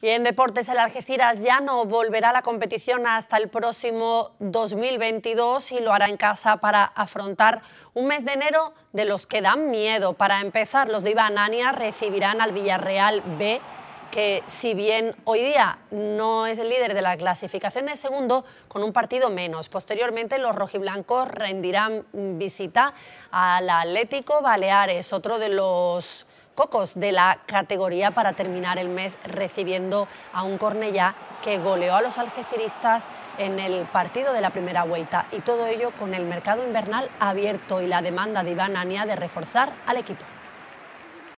Y en deportes, el Algeciras ya no volverá a la competición hasta el próximo 2022 y lo hará en casa para afrontar un mes de enero de los que dan miedo. Para empezar, los de Iván recibirán al Villarreal B que si bien hoy día no es el líder de la clasificación, es segundo con un partido menos. Posteriormente los rojiblancos rendirán visita al Atlético Baleares, otro de los cocos de la categoría para terminar el mes recibiendo a un Cornellá que goleó a los algeciristas en el partido de la primera vuelta y todo ello con el mercado invernal abierto y la demanda de Iván Ania de reforzar al equipo.